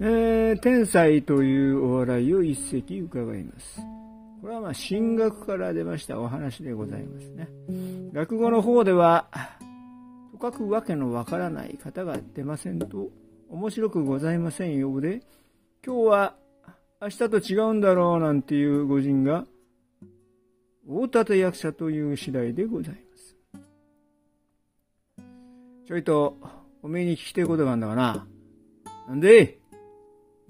えー、天才というお笑いを一席伺います。これはまあ、進学から出ましたお話でございますね。落語の方では、とかくわけのわからない方が出ませんと、面白くございませんようで、今日は明日と違うんだろうなんていう御人が、大立役者という次第でございます。ちょいと、おめえに聞きたいことがあんだがな。なんで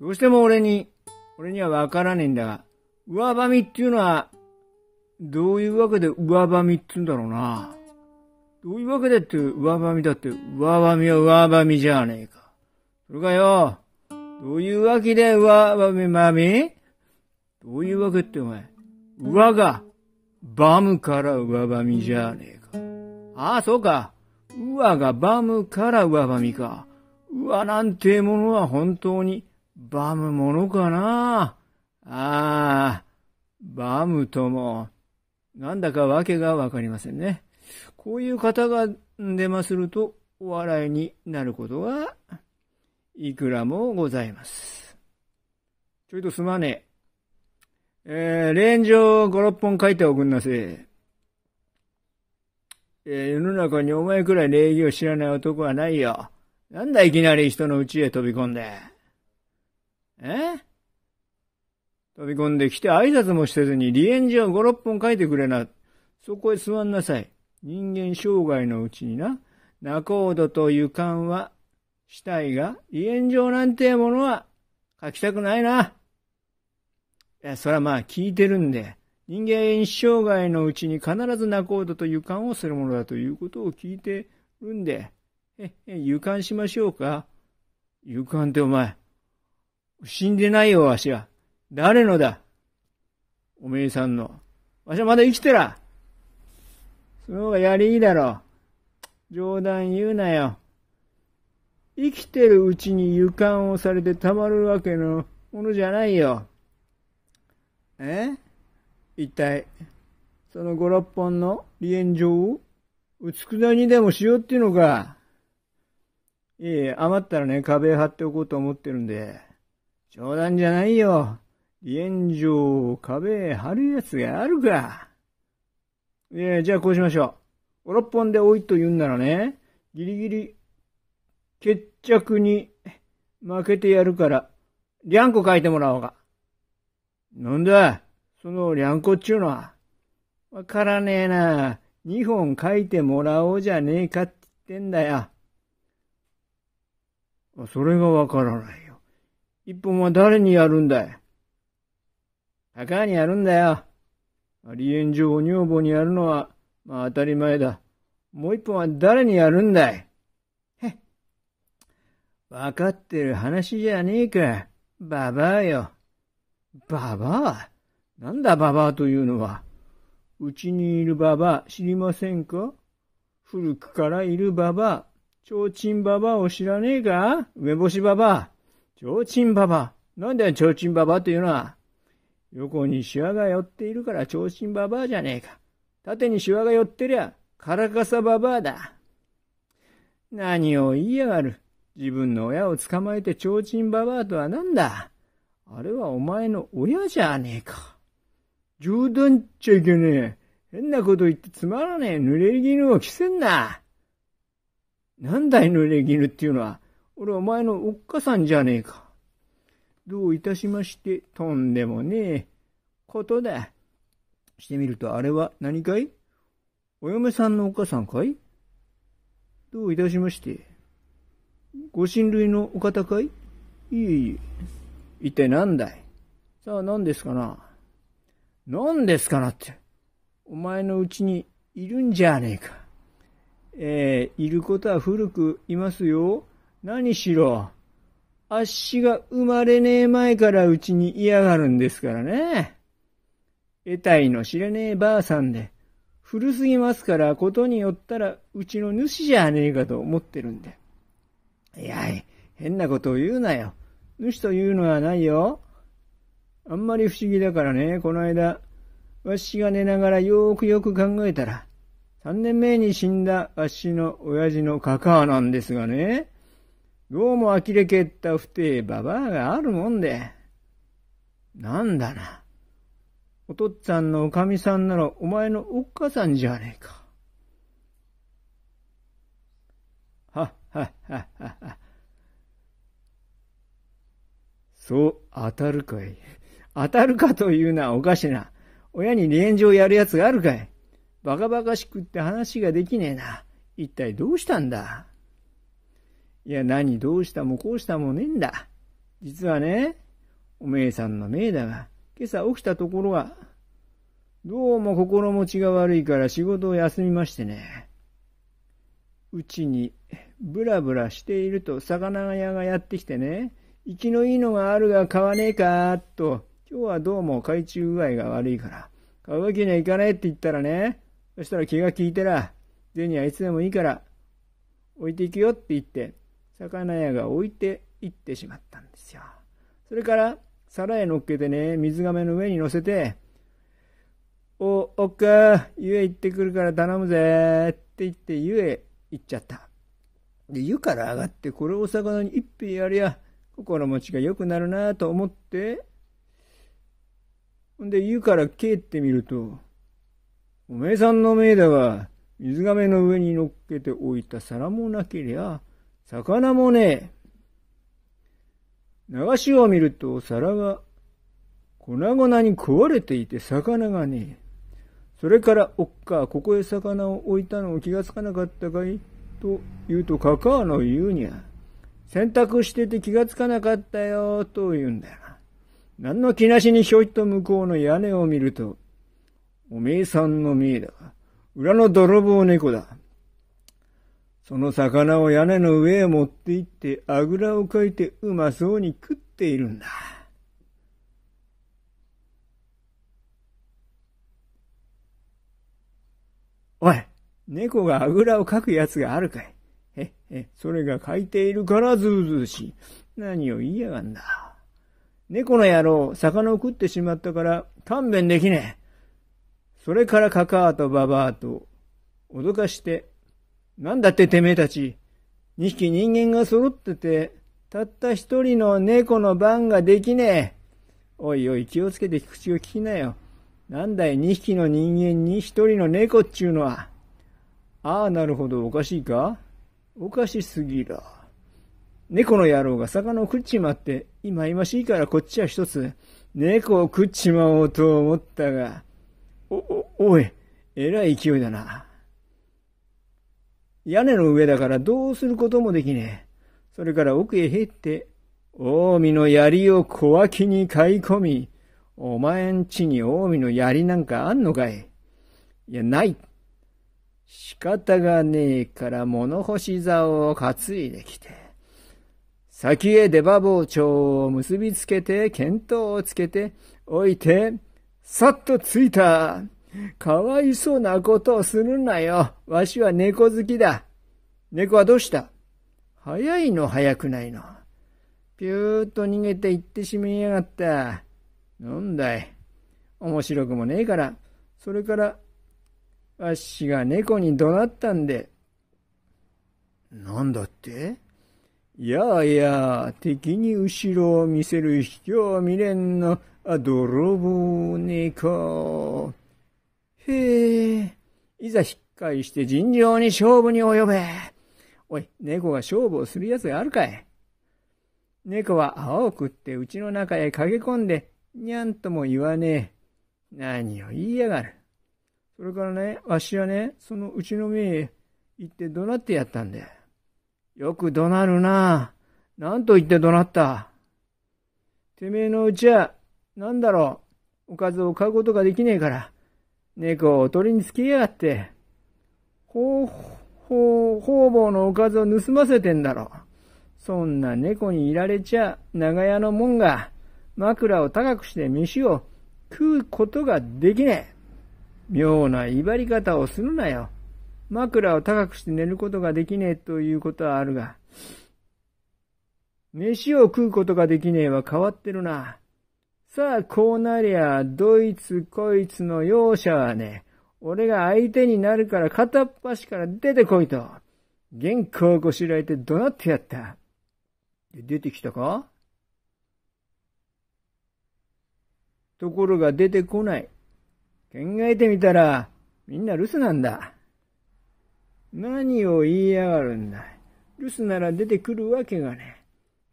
どうしても俺に、俺にはわからねえんだが、上ばみっていうのは、どういうわけで上ばみって言うんだろうな。どういうわけでって上ばみだって、上ばみは上ばみじゃねえか。それかよ、どういうわけで上ばみまみどういうわけってお前、上が、バムから上ばみじゃねえか。ああ、そうか。上がバムから上ばみか。上なんてものは本当にばむものかなああ、ばむとも、なんだかわけがわかりませんね。こういう方が出ますると、お笑いになることはいくらもございます。ちょいとすまねえ。えー、レンを5、6本書いておくんなせ。えー、世の中にお前くらい礼儀を知らない男はないよ。なんだいきなり人の家へ飛び込んで。え飛び込んできて挨拶もしてずに離縁状5、6本書いてくれな。そこへ座んなさい。人間生涯のうちにな、仲人と湯管はしたいが、離縁状なんてものは書きたくないな。いや、そらまあ聞いてるんで、人間生涯のうちに必ず仲人と湯管をするものだということを聞いてるんで、え、え、勇敢しましょうか。勇敢ってお前、死んでないよ、わしは。誰のだおめえさんの。わしはまだ生きてら。その方がやりいいだろう。冗談言うなよ。生きてるうちに湯管をされてたまるわけのものじゃないよ。え一体、その五六本の離縁状を、うつくだにでもしようっていうのか。いえいえ、余ったらね、壁張っておこうと思ってるんで。冗談じゃないよ。炎上状を壁へ貼るやつがあるか。いや、じゃあこうしましょう。っ6本で多いと言うんならね、ギリギリ、決着に負けてやるから、りゃんこ書いてもらおうか。なんだそのりゃんこっちゅうのは。わからねえな。2本書いてもらおうじゃねえかって言ってんだよ。それがわからないよ。一本は誰にやるんだい高にやるんだよ。ありえん女房にやるのは、まあ当たり前だ。もう一本は誰にやるんだいへわかってる話じゃねえか。ババアよ。ババアなんだババアというのは。うちにいるババア知りませんか古くからいるババア、提灯ババアを知らねえか梅干しババア。ちょうちんばば。なんだよ、ちょうちんばばっていうのは。横にシワが寄っているからちょうちんばばじゃねえか。縦にシワが寄ってりゃ、からかさばばだ。何を言いやがる。自分の親を捕まえてちょうちんばばとはなんだ。あれはお前の親じゃねえか。冗談っちゃいけねえ。変なこと言ってつまらねえ濡れ衣を着せんな。なんだい濡れ衣っていうのは。俺はお前のおっかさんじゃねえか。どういたしまして、とんでもねえことだ。してみるとあれは何かいお嫁さんのおっかさんかいどういたしまして。ご親類のお方かいいえいえ。一体何だいさあ何ですかな何ですかなって。お前のうちにいるんじゃねえか。ええー、いることは古くいますよ。何しろ、あっしが生まれねえ前からうちに嫌がるんですからね。得体の知れねえばあさんで、古すぎますからことによったらうちの主じゃねえかと思ってるんで。いやい、変なことを言うなよ。主というのはないよ。あんまり不思議だからね、この間、わしが寝ながらよくよく考えたら、三年前に死んだわしの親父のカカアなんですがね、どうも呆れけったふてばばあがあるもんで。なんだな。お父っつぁんのおかみさんならお前のおっかさんじゃねえか。はっはっはっはっは。そう当たるかい。当たるかというのはおかしな。親に離縁状やるやつがあるかい。バカバカしくって話ができねえな。一体どうしたんだいや、何どうしたもこうしたもねえんだ。実はね、おめえさんの命だが、今朝起きたところが、どうも心持ちが悪いから仕事を休みましてね。うちにブラブラしていると魚屋がやってきてね、生きのいいのがあるが買わねえか、と、今日はどうも懐中具合が悪いから、買うわけにはいかないって言ったらね、そしたら気が利いたら、銭はいつでもいいから、置いていくよって言って、魚屋が置いていってしまったんですよ。それから皿へ乗っけてね、水亀の上に乗せて、お、おっか、湯へ行ってくるから頼むぜって言って湯へ行っちゃった。で、湯から上がってこれをお魚に一品やりゃ、心持ちが良くなるなと思って、ほんで湯から帰ってみると、おめえさんの命だが、水亀の上に乗っけておいた皿もなけりゃ、魚もねえ。流しを見ると皿が粉々に食われていて魚がねえ。それから、おっか、ここへ魚を置いたのを気がつかなかったかいと言うと、カカアの言うには、洗濯してて気がつかなかったよ、と言うんだよな。何の気なしにひょいっと向こうの屋根を見ると、おめえさんの見えだ。裏の泥棒猫だ。その魚を屋根の上へ持って行ってあぐらをかいてうまそうに食っているんだ。おい、猫があぐらをかくやつがあるかい。え、え、それがかいているからずうずうしい。何を言いやがんだ。猫の野郎、魚を食ってしまったから勘弁できねえ。それからカカアとババアと脅かしてなんだっててめえたち。二匹人間が揃ってて、たった一人の猫の番ができねえ。おいおい気をつけて口を聞きなよ。なんだい二匹の人間に一人の猫っちゅうのは。ああなるほどおかしいかおかしすぎら。猫の野郎が魚を食っちまって、今今しいからこっちは一つ、猫を食っちまおうと思ったが、お、お、おい、えらい勢いだな。屋根の上だからどうすることもできねえ。それから奥へ入って、近江の槍を小脇に買い込み、お前んちに近江の槍なんかあんのかいいや、ない。仕方がねえから物干し竿を担いできて、先へ出刃包丁を結びつけて、見当をつけて、置いて、さっと着いた。かわいそうなことをするなよ。わしは猫好きだ。猫はどうした早いの早くないの。ピューっと逃げて行ってしまいやがった。なんだい。面白くもねえから。それから、わしが猫に怒鳴ったんで。なんだっていやいや、あ、敵に後ろを見せる卑怯未練の泥棒猫。へえ。いざ引っかいして尋常に勝負に及べ。おい、猫が勝負をするやつがあるかい。猫は泡を食ってうちの中へ駆け込んで、にゃんとも言わねえ。何を言いやがる。それからね、わしはね、そのうちの目へ行って怒鳴ってやったんだよ。よく怒鳴るな。なんと言って怒鳴った。てめえのうちは、なんだろう。おかずを買うことができねえから、猫をりにつけやがって、ほう、ほう、ぼうのおかずを盗ませてんだろ。そんな猫にいられちゃ、長屋のもんが、枕を高くして飯を食うことができねえ。妙な威張り方をするなよ。枕を高くして寝ることができねえということはあるが、飯を食うことができねえは変わってるな。さあ、こうなりゃ、ドイツ、こいつの容赦はね、俺が相手になるから片っ端から出てこいと、原稿をこしらえて怒鳴ってやった。で、出てきたかところが出てこない。考えてみたら、みんな留守なんだ。何を言いやがるんだ。留守なら出てくるわけがね。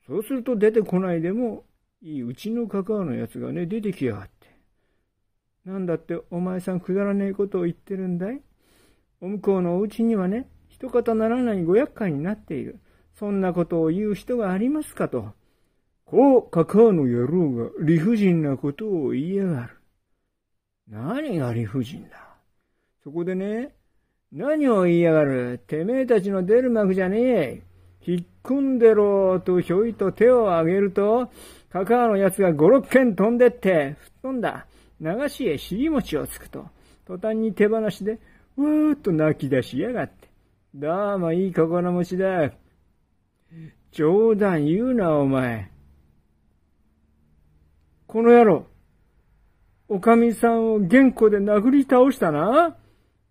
そうすると出てこないでもいいうちの関わるやつがね、出てきやがって。なんだってお前さんくだらねえことを言ってるんだいお向こうのお家にはね、一方ならないご厄介になっている。そんなことを言う人がありますかと。こう、カカオの野郎が理不尽なことを言いやがる。何が理不尽だそこでね、何を言いやがるてめえたちの出る幕じゃねえ。ひっ組んでろとひょいと手を上げると、カカアの奴が五六軒飛んでって、吹っ飛んだ。流しへ尻餅をつくと、途端に手放しで、うーっと泣き出しやがって。ダーマ、いい心持ちだ。冗談言うな、お前。この野郎、おかみさんを原稿で殴り倒したな。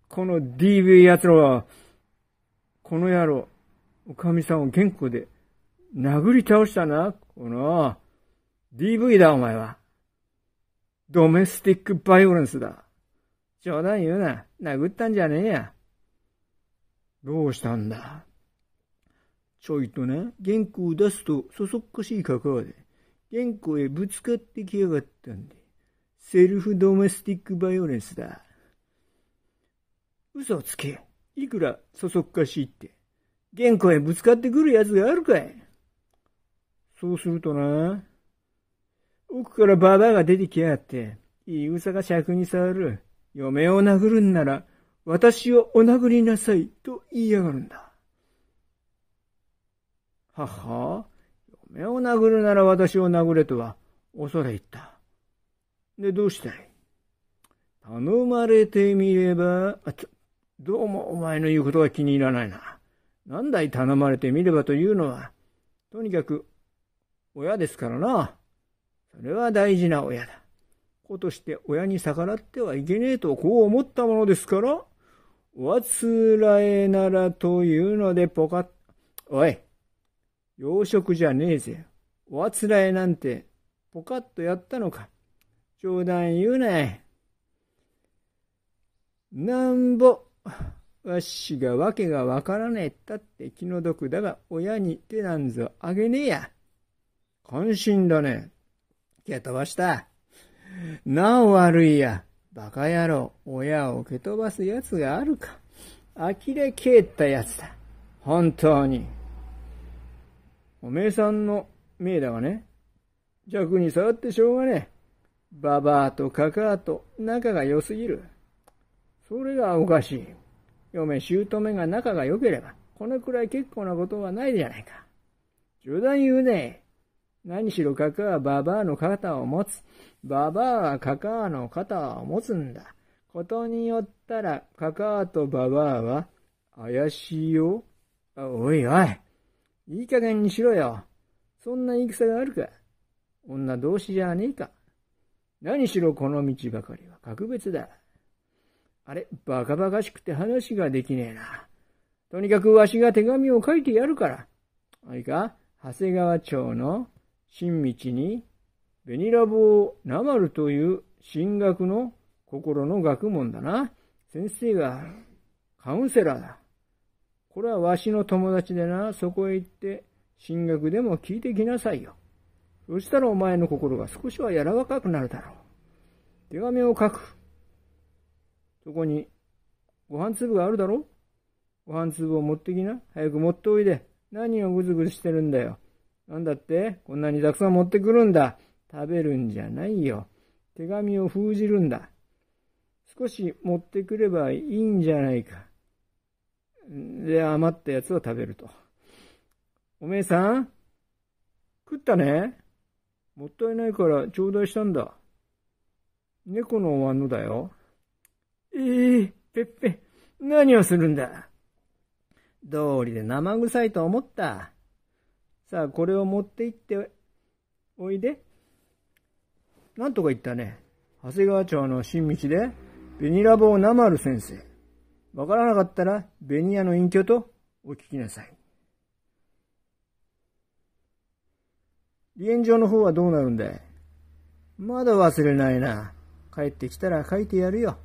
この DV 奴らは、この野郎、おかみさんを玄庫で殴り倒したな、この、DV だ、お前は。ドメスティックバイオレンスだ。冗談言うな。殴ったんじゃねえや。どうしたんだちょいとね、玄稿を出すとそそっかしいかかわで、玄稿へぶつかってきやがったんで、セルフドメスティックバイオレンスだ。嘘をつけ。いくらそそっかしいって。玄関へぶつかってくるやつがあるかい。そうするとな、奥からババアが出てきやがって、いぐさが尺に触る。嫁を殴るんなら、私をお殴りなさい、と言いやがるんだ。はは嫁を殴るなら私を殴れとは、恐れ入った。で、どうしたい頼まれてみれば、あ、どうもお前の言うことが気に入らないな。何代頼まれてみればというのは、とにかく親ですからな。それは大事な親だ。子として親に逆らってはいけねえとこう思ったものですから、おあつらえならというのでポカッ、おい、養殖じゃねえぜ。おあつらえなんてポカッとやったのか。冗談言うな、ね、い。なんぼ。わしがわけがわからねえったって気の毒だが、親に手なんぞあげねえや。感心だね。蹴飛ばした。なお悪いや。バカ野郎、親を蹴飛ばす奴があるか。呆れけった奴だ。本当に。おめえさんの命だがね、弱に触ってしょうがねえ。ババアとカカアと仲が良すぎる。それがおかしい。嫁、姑が仲が良ければ、このくらい結構なことはないじゃないか。冗談言うね。何しろカカはババアの肩を持つ。ババアはカカアの肩を持つんだ。ことによったら、カカアとババアは、怪しいよ。おいおい。いい加減にしろよ。そんな言い草があるか。女同士じゃねえか。何しろこの道ばかりは格別だ。あれ、バカバカしくて話ができねえな。とにかくわしが手紙を書いてやるから。あいか、長谷川町の新道に、ベニラボーなまるという進学の心の学問だな。先生がカウンセラーだ。これはわしの友達でな、そこへ行って進学でも聞いてきなさいよ。そしたらお前の心が少しは柔らかくなるだろう。手紙を書く。そこに、ご飯粒があるだろご飯粒を持ってきな。早く持っておいで。何をぐずぐずしてるんだよ。なんだってこんなにたくさん持ってくるんだ。食べるんじゃないよ。手紙を封じるんだ。少し持ってくればいいんじゃないか。で、余ったやつを食べると。おめえさん食ったねもったいないから頂戴したんだ。猫のおんのだよ。ええー、ペッペ、何をするんだ。道理で生臭いと思った。さあ、これを持って行っておいで。なんとか言ったね。長谷川町の新道で、ベニラボを生る先生。わからなかったら、ベニヤの隠居とお聞きなさい。離縁状の方はどうなるんだいまだ忘れないな。帰ってきたら書いてやるよ。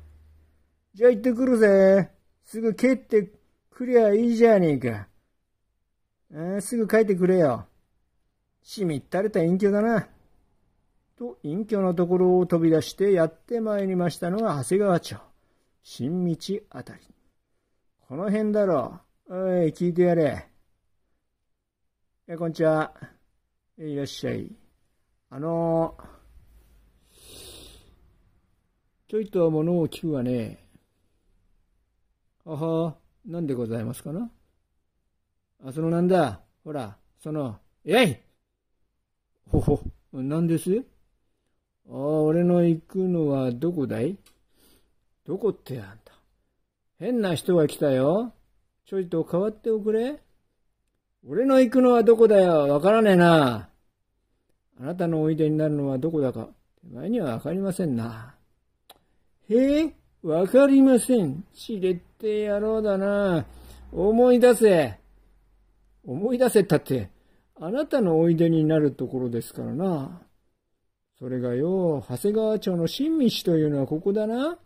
じゃあ行ってくるぜ。すぐ帰ってくりゃいいじゃねえか。あすぐ帰ってくれよ。しみったれた隠居だな。と、隠居のところを飛び出してやってまいりましたのが長谷川町。新道あたり。この辺だろう。おい、聞いてやれ。え、こんにちは。いらっしゃい。あのー、ちょいと物を聞くわね。おほう、なんでございますかなあ、そのなんだ、ほら、その、えいほほ、なんですああ、俺の行くのはどこだいどこってあんた。変な人が来たよ。ちょいと変わっておくれ。俺の行くのはどこだよ。わからねえな。あなたのおいでになるのはどこだか。手前にはわかりませんな。へえわかりません。知れって野郎だな。思い出せ。思い出せったって、あなたのおいでになるところですからな。それがよ、長谷川町の新道というのはここだな。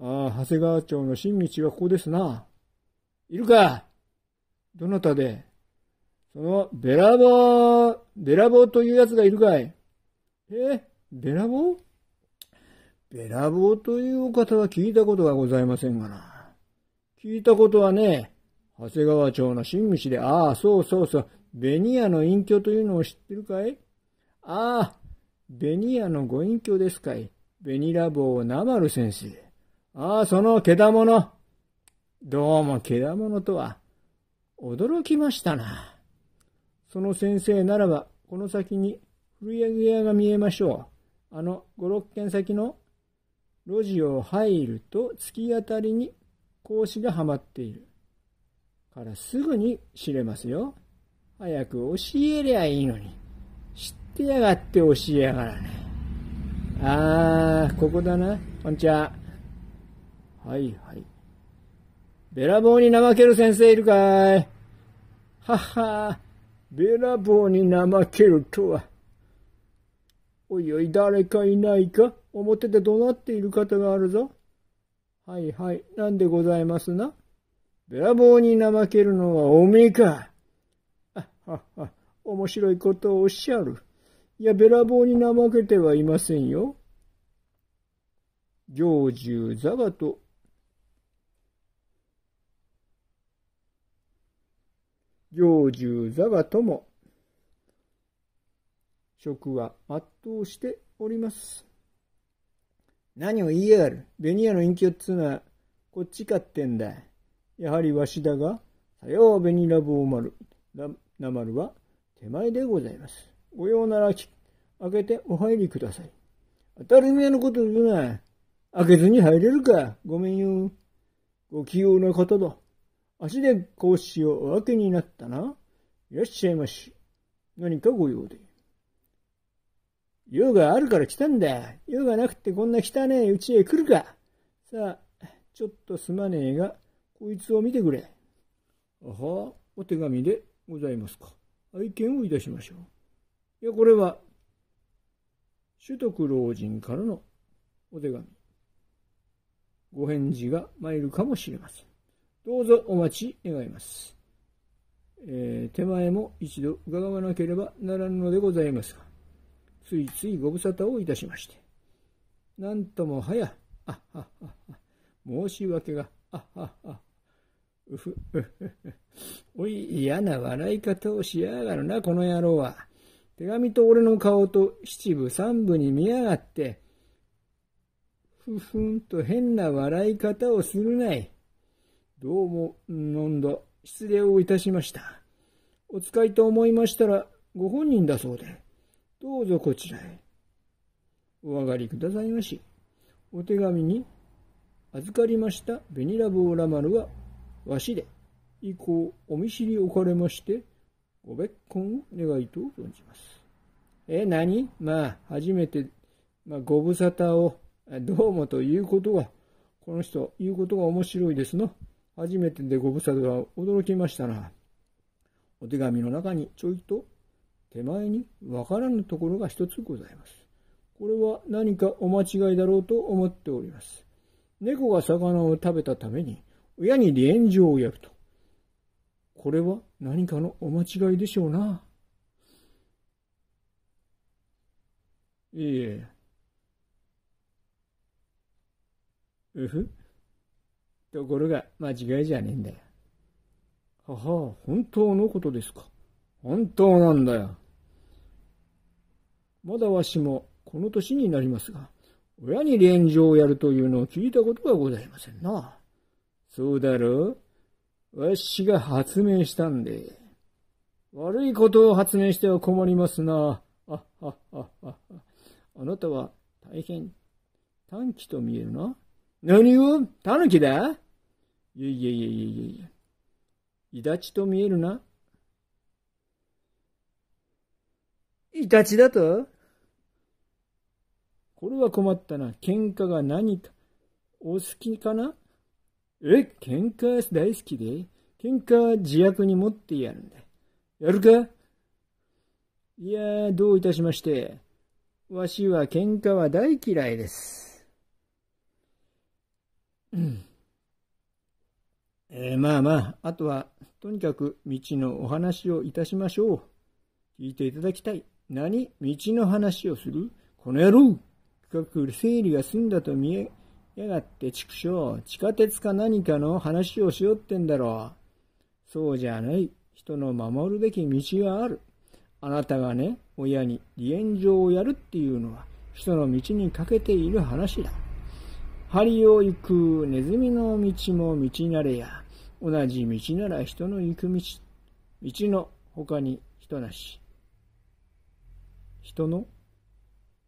ああ、長谷川町の新道はここですな。いるかどなたでその、べらぼう、べらぼうというやつがいるかいえベラボーべらぼうというお方は聞いたことがございませんがな。聞いたことはね、長谷川町の新道で、ああ、そうそうそう、ベニヤの隠居というのを知ってるかいああ、ベニヤのご隠居ですかい。ベニラボーなまる先生。ああ、そのけだもの。どうもけだものとは、驚きましたな。その先生ならば、この先に古着屋が見えましょう。あの、五六軒先の路地を入ると突き当たりに格子がはまっている。からすぐに知れますよ。早く教えりゃいいのに。知ってやがって教えやがらね。あー、ここだな。こんにちは。はいはい。べらぼうに怠ける先生いるかいはっはー、べらぼうに怠けるとは。おいおい、誰かいないか表で怒鳴っている方があるぞ。はいはい、なんでございますな。べらぼうに怠けるのはおめえか。あはは、面白いことをおっしゃる。いや、べらぼうに怠けてはいませんよ。行獣座がと。行獣座がとも。食は全うしております。何を言いやがるベニヤの隠居っつうのはこっちかってんだ。やはりわしだが、さようベニラボーマル、ナマルは手前でございます。ご用なら開けてお入りください。当たり前のこと言うな。開けずに入れるか。ごめんよ。ご器用な方だ。足で格子をお開けになったな。いらっしゃいまし。何かご用で。用があるから来たんだ。用がなくてこんな汚えうちへ来るか。さあ、ちょっとすまねえが、こいつを見てくれ。あは、お手紙でございますか。愛見をいたしましょう。いや、これは、取徳老人からのお手紙。ご返事が参るかもしれません。どうぞお待ち願います。えー、手前も一度伺わなければならぬのでございますが、ついついご無沙汰をいたしまして。なんともはや、あはは申し訳が、あははうふ、うふ、おい、嫌な笑い方をしやがるな、この野郎は。手紙と俺の顔と七部三部に見やがって、ふふんと変な笑い方をするない。どうも、のんど、失礼をいたしました。お使いと思いましたら、ご本人だそうで。どうぞこちらへ。お上がりくださいまし。お手紙に、預かりましたベニラボーラ丸は、わしで、以降、お見知りおかれまして、ご別婚を願いと存じます。え、何まあ、初めて、まあ、ご無沙汰を、どうもということが、この人、言うことが面白いですの。初めてでご無沙汰は驚きましたな。お手紙の中にちょいと手前に分からぬところが一つございます。これは何かお間違いだろうと思っております。猫が魚を食べたために、親に炎情をやると。これは何かのお間違いでしょうな。いいえ。うふところが間違いじゃねえんだよ。はは本当のことですか。本当なんだよ。まだわしもこの年になりますが、親に連城をやるというのを聞いたことがございませんな。そうだろうわしが発明したんで。悪いことを発明しては困りますな。あ、はははあなたは大変短気と見えるな。何を狸だいえいえいえいえいえ。いだちと見えるな。イタチだとこれは困ったな。喧嘩が何か、お好きかなえ、喧嘩大好きで、喧嘩は自虐に持ってやるんだ。やるかいやどういたしまして。わしは喧嘩は大嫌いです。うん。えー、まあまあ、あとは、とにかく道のお話をいたしましょう。聞いていただきたい。何道の話をするこの野郎企画整理が済んだと見えやがって畜生、地下鉄か何かの話をしよってんだろう。そうじゃない。人の守るべき道がある。あなたがね、親に離縁状をやるっていうのは、人の道にかけている話だ。針を行くネズミの道も道なれや、同じ道なら人の行く道、道の他に人なし。人の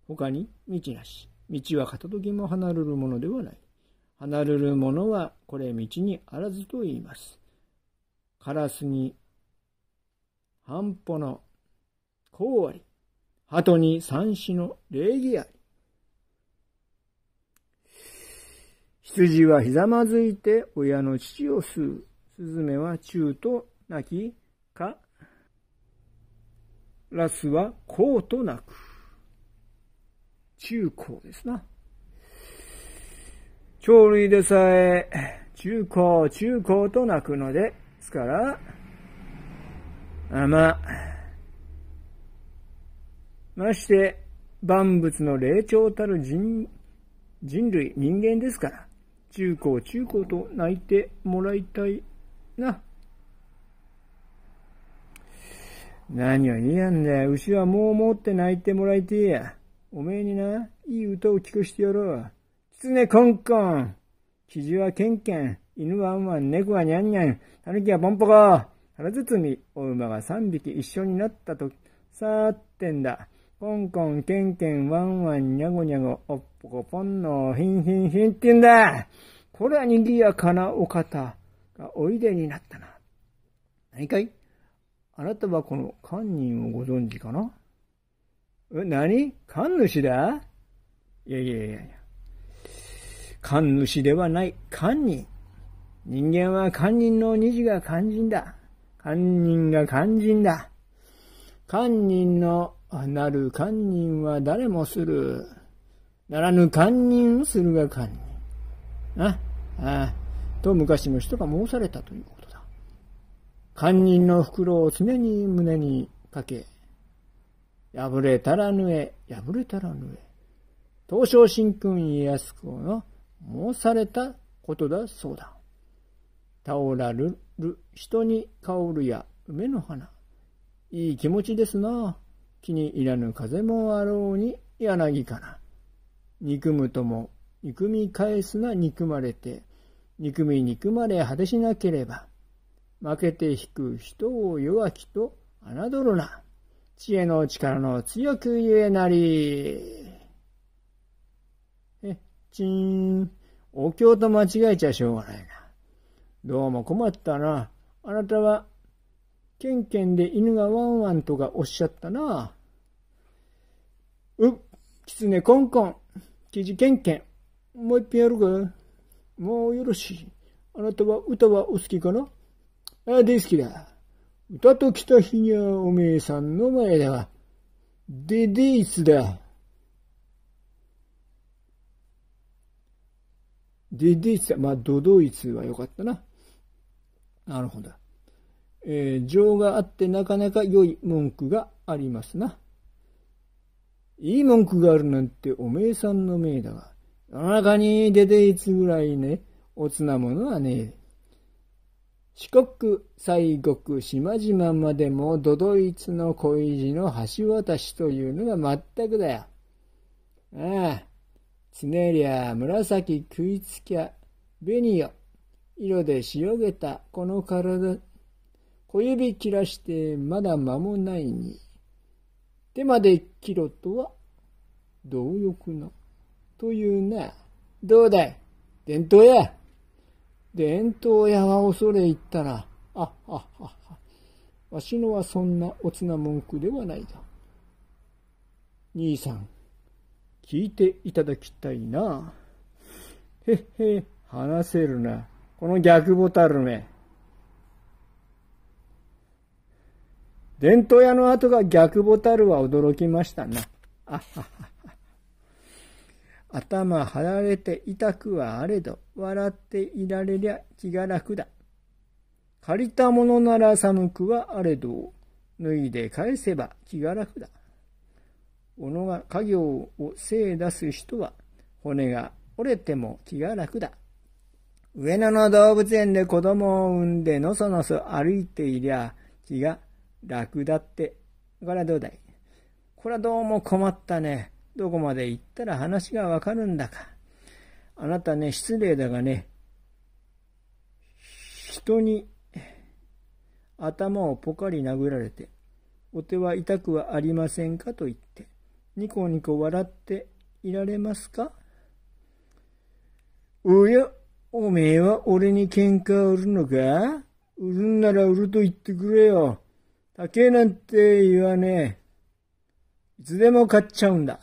他に道なし。道は片時も離れるものではない。離れるものはこれ道にあらずと言います。カラスに半歩の甲あり。鳩に三種の礼儀あり。羊はひざまずいて親の乳を吸う。スズメは中と亡き、かラスはこうとなく。中高ですな。鳥類でさえ、中高、中高と鳴くので、ですから、あまあ、まして、万物の霊長たる人、人類、人間ですから、中高、中高と泣いてもらいたいな。何を言いやんだよ。牛はもう持って泣いてもらいてえや。おめえにな、いい歌を聞くしてやろう。狐コンコン。キジはケンケン。犬はワンワン。猫はニャンニャン。狸はポンポコ。腹包み。お馬が三匹一緒になったと、さーってんだ。コンコン、ケンケン、ワンワン、ニャゴニャゴ、おっぽこポンの、ヒンヒンヒンってんだ。これは賑やかなお方がおいでになったな。何かいあなたはこの官人をご存知かなえ、何神主だいやいやいやいや。神主ではない、堪忍。人間は堪忍の二が肝心だ。堪人が肝心だ。堪人のなる堪人は誰もする。ならぬ堪人するが堪忍。あ、あ、と昔の人が申されたという。堪忍の袋を常に胸にかけ、破れたらぬえ、破れたらぬえ、東照神君家康公の申されたことだそうだ。倒らるる人に香るや梅の花。いい気持ちですな。気に入らぬ風もあろうに柳かな。憎むとも、憎み返すな憎まれて、憎み憎まれ果てしなければ、負けて引く人を弱きと侮るな。知恵の力の強く言えなり。え、ちん。お経と間違えちゃしょうがないな。どうも困ったな。あなたは、ケンケンで犬がワンワンとかおっしゃったな。うっ、キツネコンコン、キジケンケン。もう一品やるかもうよろしい。あなたは歌はお好きかなあデ大スキだ。歌と来た日にゃおめえさんの前だが、デイツだ。デデイツだ。まあ、ドドイツは良かったな。なるほど。えー、情があってなかなか良い文句がありますな。いい文句があるなんておめえさんの命だが、世の中にデデイツぐらいね、おつなものはねえ。四国、西国、島々までも都々逸の恋路の橋渡しというのが全くだよ。ああ、つねりゃ紫食いつきゃ、紅よ。色でしよげたこの体、小指切らしてまだ間もないに。手まで切ろとは、同欲な。というな。どうだい伝統や。伝統屋は恐れ入ったら、あっはっはっは。わしのはそんなおつな文句ではないだ。兄さん、聞いていただきたいな。へっへ、話せるな。この逆ボタルめ。伝統屋の後が逆ボタルは驚きましたな。あはは。頭張られて痛くはあれど、笑っていられりゃ気が楽だ。借りたものなら寒くはあれど、脱いで返せば気が楽だ。斧が家業を精出す人は、骨が折れても気が楽だ。上野の動物園で子供を産んでのそのそ歩いていりゃ気が楽だって。これはどうだいこれはどうも困ったね。どこまで行ったら話がわかるんだか。あなたね、失礼だがね、人に頭をポカリ殴られて、お手は痛くはありませんかと言って、ニコニコ笑っていられますかおや、おめえは俺に喧嘩を売るのか売るんなら売ると言ってくれよ。竹えなんて言わねえ。いつでも買っちゃうんだ。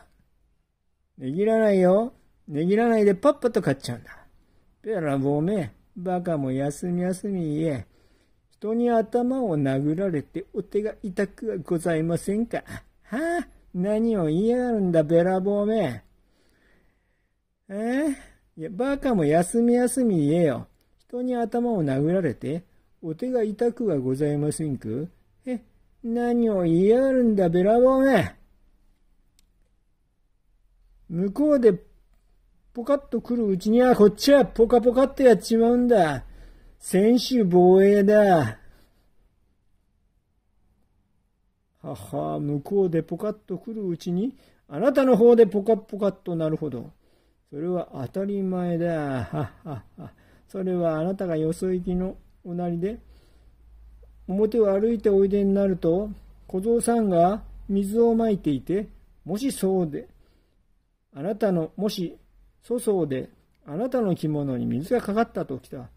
ねぎらないよ。ねぎらないでパッパと買っちゃうんだ。ペラうめバカも休み休み言え。人に頭を殴られてお手が痛くはございませんか。はあ、何を言いやがるんだ、べらぼうめ。えー、いや、バカも休み休み言えよ。人に頭を殴られてお手が痛くはございませんか。え、何を言いやがるんだ、べらぼうめ。向こうでポカッと来るうちには、こっちはポカポカってやっちまうんだ。選手防衛だ。はは向こうでポカッと来るうちに、あなたの方でポカポカっとなるほど。それは当たり前だ。ははは。それはあなたがよそ行きのおなりで、表を歩いておいでになると、小僧さんが水をまいていて、もしそうで、あなたの、もし、粗相で、あなたの着物に水がかかったときた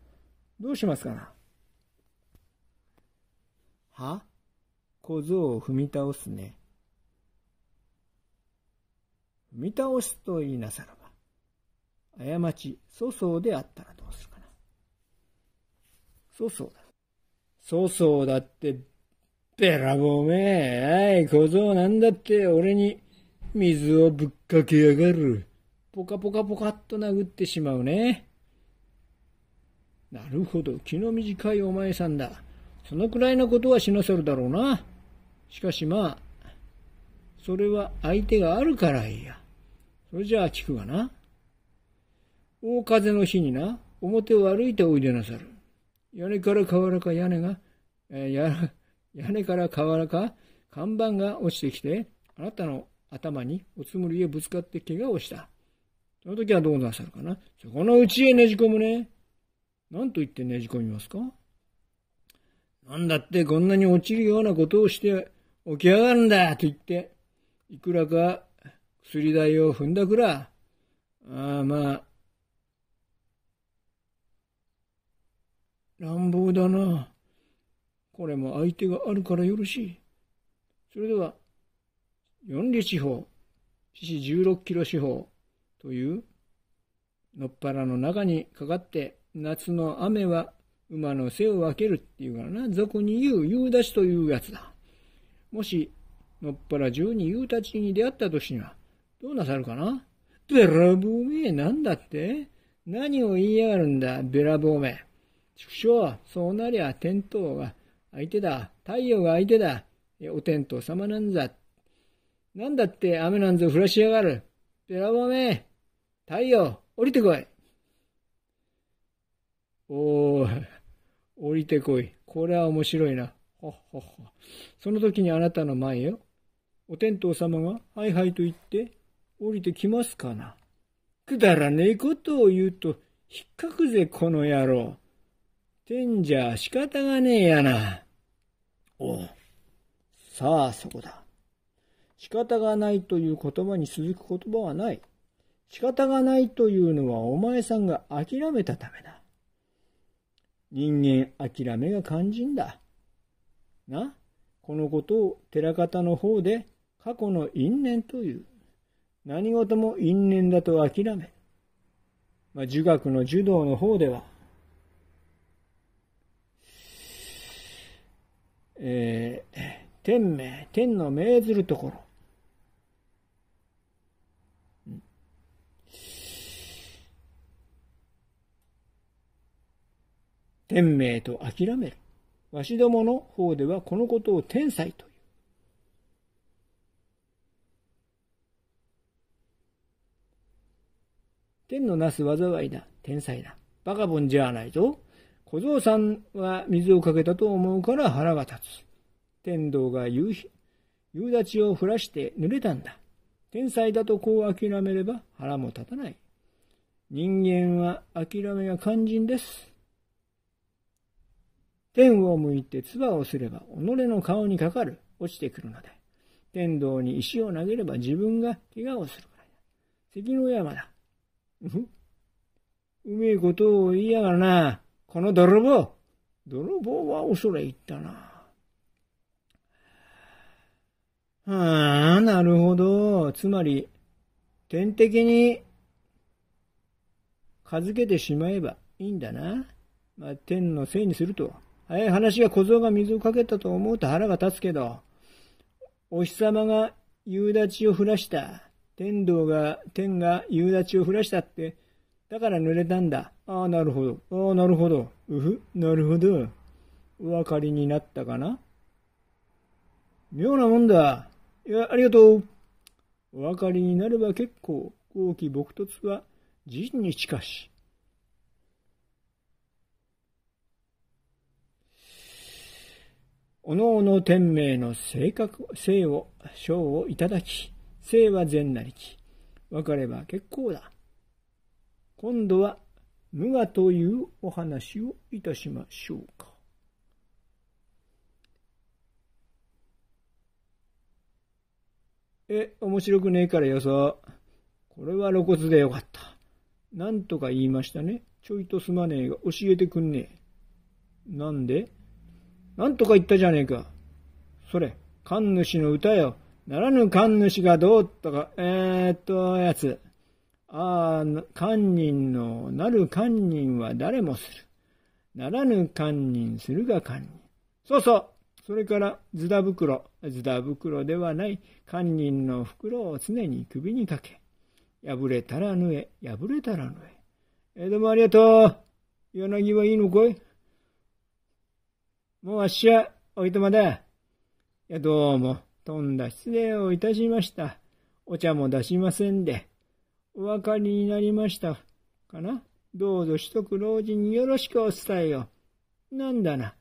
どうしますかなは小僧を踏み倒すね。踏み倒すと言いなさらば、過ち、粗相であったらどうするかな。粗相だ。粗相だって、べらぼめえ、小僧なんだって俺に水をぶっ駆け上がる。ポカポカポカっと殴ってしまうね。なるほど、気の短いお前さんだ。そのくらいのことはしなせるだろうな。しかしまあ、それは相手があるからいいや。それじゃあ聞くがな。大風の日にな、表を歩いておいでなさる。屋根から瓦か屋根が、えー、や、屋根から瓦か看板が落ちてきて、あなたの頭におつむりへぶつかって怪我をした。その時はどうなさるかなそこのうちへねじ込むね。何と言ってねじ込みますかなんだってこんなに落ちるようなことをして起き上がるんだと言って、いくらか薬代を踏んだくら、ああまあ、乱暴だな。これも相手があるからよろしい。それでは、四里四方、四市16キロ四方というのっぱらの中にかかって、夏の雨は馬の背を分けるっていうからな、俗に言う夕立というやつだ。もし、のっぱら中に夕立に出会ったとしには、どうなさるかなべらぼうめえ、なんだって何を言いやがるんだ、べらぼうめ。畜生、そうなりゃ天頭が相手だ、太陽が相手だ、お天道様なんざなんだって雨なんぞ降らしやがる。べらぼめ。太陽、降りてこい。おー、降りてこい。これは面白いな。ほっほっほ。その時にあなたの前よ。お天道様が、はいはいと言って、降りてきますかな。くだらねえことを言うと、ひっかくぜ、この野郎。天じゃ仕方がねえやな。おう。さあ、そこだ。仕方がないという言葉に続く言葉はない。仕方がないというのはお前さんが諦めたためだ。人間諦めが肝心だ。な、このことを寺方の方で過去の因縁という。何事も因縁だと諦め。まあ、儒学の儒道の方では、えー、天命、天の命ずるところ。天命と諦める。わしどもの方ではこのことを天才という。天のなす災いだ。天才だ。バカボンじゃないぞ。小僧さんは水をかけたと思うから腹が立つ。天道が夕日、夕立ちを降らして濡れたんだ。天才だとこう諦めれば腹も立たない。人間は諦めが肝心です。天を向いて唾をすれば己の顔にかかる、落ちてくるので。天道に石を投げれば自分が怪我をするからだ。関の山だ。うふ。うめえことを言いやがるな。この泥棒。泥棒は恐れ入ったな。ああ、なるほど。つまり、天敵に、かづけてしまえばいいんだな。まあ、天のせいにすると。早い話が小僧が水をかけたと思うと腹が立つけど、お日様が夕立を降らした。天道が、天が夕立を降らしたって、だから濡れたんだ。ああ、なるほど。ああ、なるほど。うふ、なるほど。お分かりになったかな妙なもんだ。いや、ありがとう。お分かりになれば結構、後期撲突は、時に近し。おのおの天命の性格、性を、賞をいただき、性は善なりき。わかれば結構だ。今度は無我というお話をいたしましょうか。え、面白くねえからよそ。これは露骨でよかった。なんとか言いましたね。ちょいとすまねえが教えてくんねえ。なんでなんとか言ったじゃねえか。それ、神主の歌よ。ならぬ神主がどうとか、えー、っと、やつ。ああ、堪忍の、なる堪忍は誰もする。ならぬ堪忍するが堪忍。そうそう。それから、ズダ袋。ズダ袋ではない、堪忍の袋を常に首にかけ。破れたら縫え、破れたら縫え。えー、どうもありがとう。柳はいいのかいもうあっしは、おいとまだ。いや、どうも、とんだ失礼をいたしました。お茶も出しませんで。お分かりになりました。かなどうぞしとく老人によろしくお伝えよ。なんだな。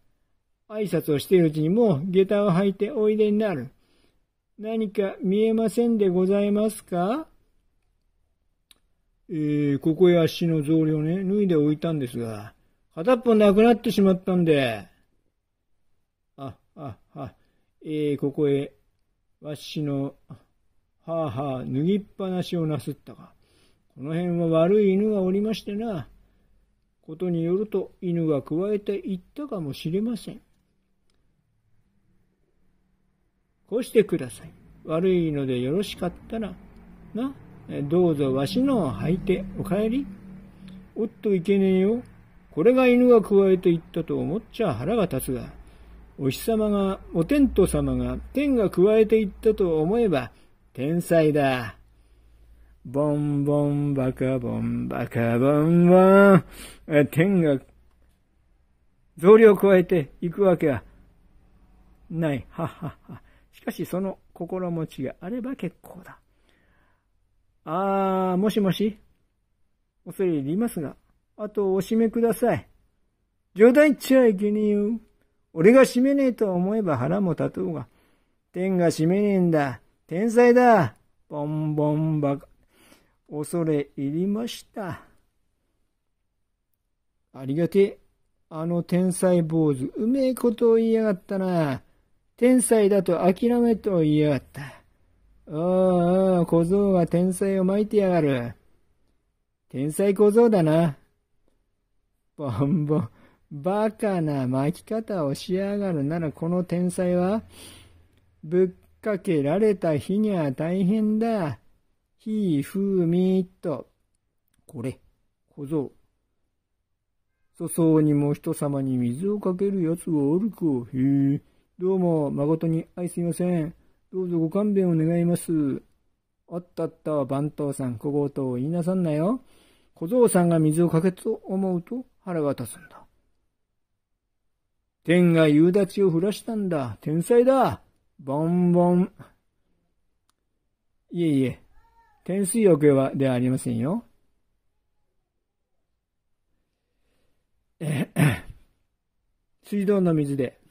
挨拶をしているうちにもう下駄を履いておいでになる。何か見えませんでございますかえー、ここへ足の草履をね、脱いでおいたんですが、片っぽなくなってしまったんで、えー、ここへ、わしの、はあはあ、脱ぎっぱなしをなすったが、この辺は悪い犬がおりましてな、ことによると犬がくわえていったかもしれません。こうしてください。悪いのでよろしかったら、な、どうぞわしのを履いてお帰り。おっといけねえよ。これが犬がくわえていったと思っちゃ腹が立つが。お日様が、お天道様が天が加えていったと思えば、天才だ。ボンボンバカボンバカボンボン。天が増量を加えていくわけはない。ははは。しかしその心持ちがあれば結構だ。あー、もしもし恐れ入りますが、あとお締めください。冗談言っちゃいけねえよ。俺が閉めねえと思えば腹も立とうが、天が閉めねえんだ。天才だ。ボンボンバカ、恐れ入りました。ありがてえ。あの天才坊主、うめえことを言いやがったな。天才だと諦めと言いやがった。ああ、小僧が天才を巻いてやがる。天才小僧だな。ボンボン。バカな巻き方をしやがるならこの天才は、ぶっかけられた日には大変だ。ひいふみっと。これ、小僧。粗相にも人様に水をかける奴がおるか。へえ。どうも、誠に愛すいません。どうぞご勘弁を願います。あったあっは番頭さん、小言を言いなさんなよ。小僧さんが水をかけと思うと腹が立つんだ。天が夕立を降らしたんだ。天才だ。ボンボン。いえいえ、天水浴はではありませんよ。水道の水で。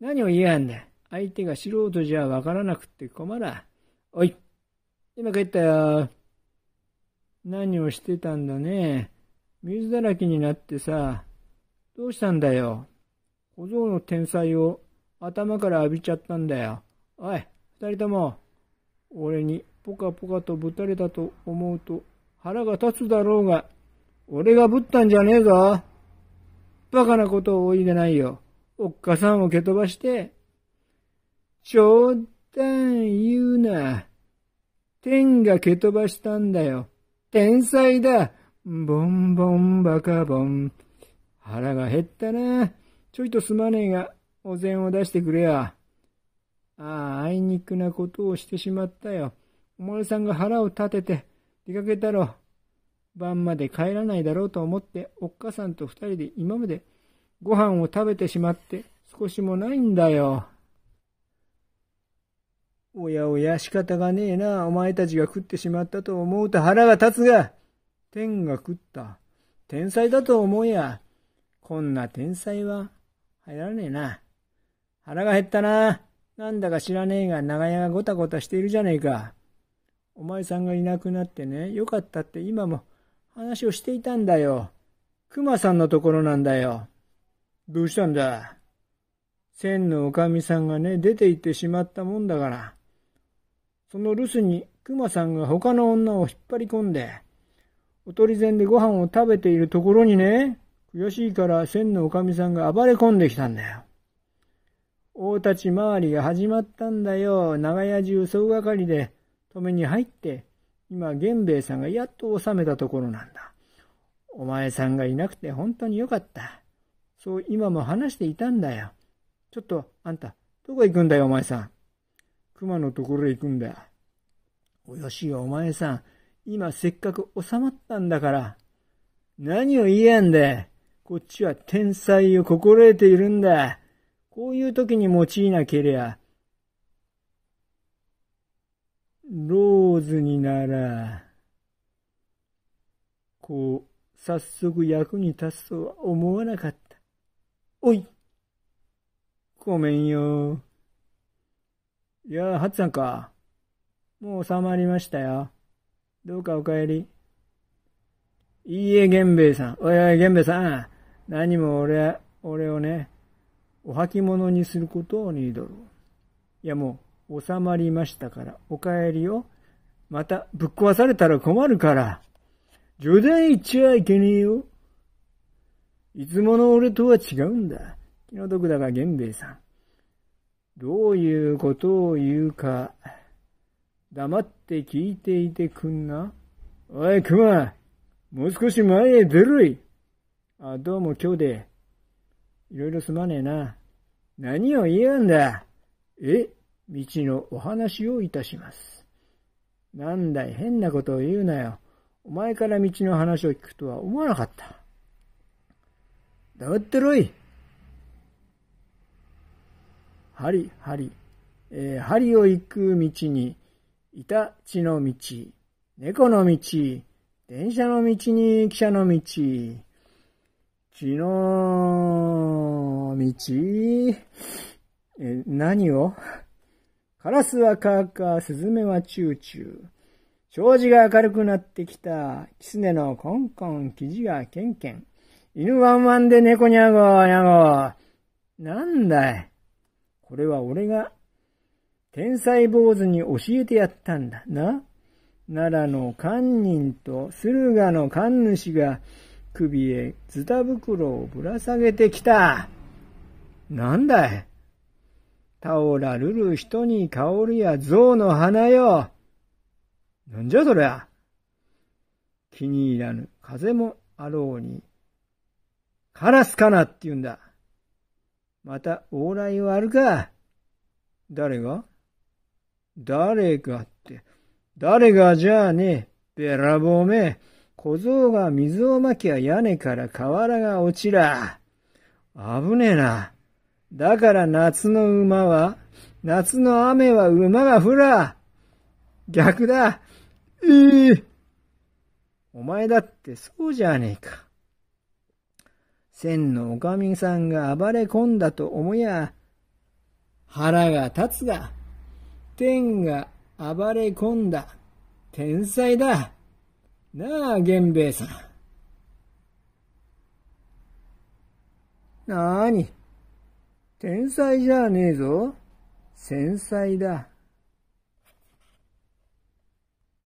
何を言えやんだ。相手が素人じゃわからなくて困ら。おい、今帰ったよ。何をしてたんだね。水だらけになってさ、どうしたんだよ。小僧の天才を頭から浴びちゃったんだよ。おい、二人とも。俺にポカポカとぶたれたと思うと腹が立つだろうが、俺がぶったんじゃねえぞ。バカなことを言いでないよ。おっかさんを蹴飛ばして。冗談言うな。天が蹴飛ばしたんだよ。天才だ。ボンボンバカボン。腹が減ったな。ちょいとすまねえが、お膳を出してくれや。ああ、あいにくなことをしてしまったよ。お前さんが腹を立てて出かけたろ。晩まで帰らないだろうと思って、おっかさんと二人で今までご飯を食べてしまって少しもないんだよ。おやおや仕方がねえな。お前たちが食ってしまったと思うと腹が立つが、天が食った。天才だと思うや。こんな天才は入らねえな。腹が減ったな。なんだか知らねえが長屋がごたごたしているじゃねえか。お前さんがいなくなってね、よかったって今も話をしていたんだよ。熊さんのところなんだよ。どうしたんだ千のおかみさんがね、出て行ってしまったもんだから。その留守に熊さんが他の女を引っ張り込んで、おとり膳でご飯を食べているところにね、しいから千のおかみさんが暴れ込んできたんだよ。大立ち回りが始まったんだよ。長屋中総がかりで止めに入って、今源兵衛さんがやっと収めたところなんだ。お前さんがいなくて本当によかった。そう今も話していたんだよ。ちょっとあんた、どこ行くんだよお前さん。熊のところへ行くんだ。およしよお前さん、今せっかく収まったんだから。何を言えんで。こっちは天才を心得ているんだ。こういう時に用いなけりゃ、ローズになら、こう、早速役に立つとは思わなかった。おいごめんよ。いやあ、ハツさんか。もう収まりましたよ。どうかお帰り。いいえ、源兵衛さん。おいおい、源兵衛さん。何も俺、俺をね、お履物にすることをニーいやもう、収まりましたから、お帰りを、またぶっ壊されたら困るから、冗談言っちゃいけねえよ。いつもの俺とは違うんだ。気の毒だが玄兵衛さん。どういうことを言うか、黙って聞いていてくんな。おい、熊、もう少し前へ出るい。あどうも今日で、いろいろすまねえな。何を言うんだ。え道のお話をいたします。なんだい、変なことを言うなよ。お前から道の話を聞くとは思わなかった。黙ってろい。針、針、えー、針を行く道に、いたちの道、猫の道、電車の道に汽車の道。血の道。え、何をカラスはカーカー、スズメはチューチュー。障子が明るくなってきた。キツネのコンコン、キジがケンケン。犬ワンワンで猫にゃご、にゃご。なんだい。これは俺が、天才坊主に教えてやったんだ。な奈良の官人と駿河の官主が首へズタ袋をぶら下げてきた。なんだいタオラルる人に香るや象の花よ。なんじゃそりゃ。気に入らぬ風もあろうに、カラスかなって言うんだ。また往来はあるか。誰が誰がって、誰がじゃあねえ、べらぼうめ。小僧が水をまきゃ屋根から瓦が落ちら。危ねえな。だから夏の馬は、夏の雨は馬が降ら。逆だ。ええー、お前だってそうじゃねえか。千のおかみさんが暴れ込んだと思や、腹が立つだ。天が暴れ込んだ。天才だ。なあ、源兵衛さん。なあに。天才じゃねえぞ。繊細だ。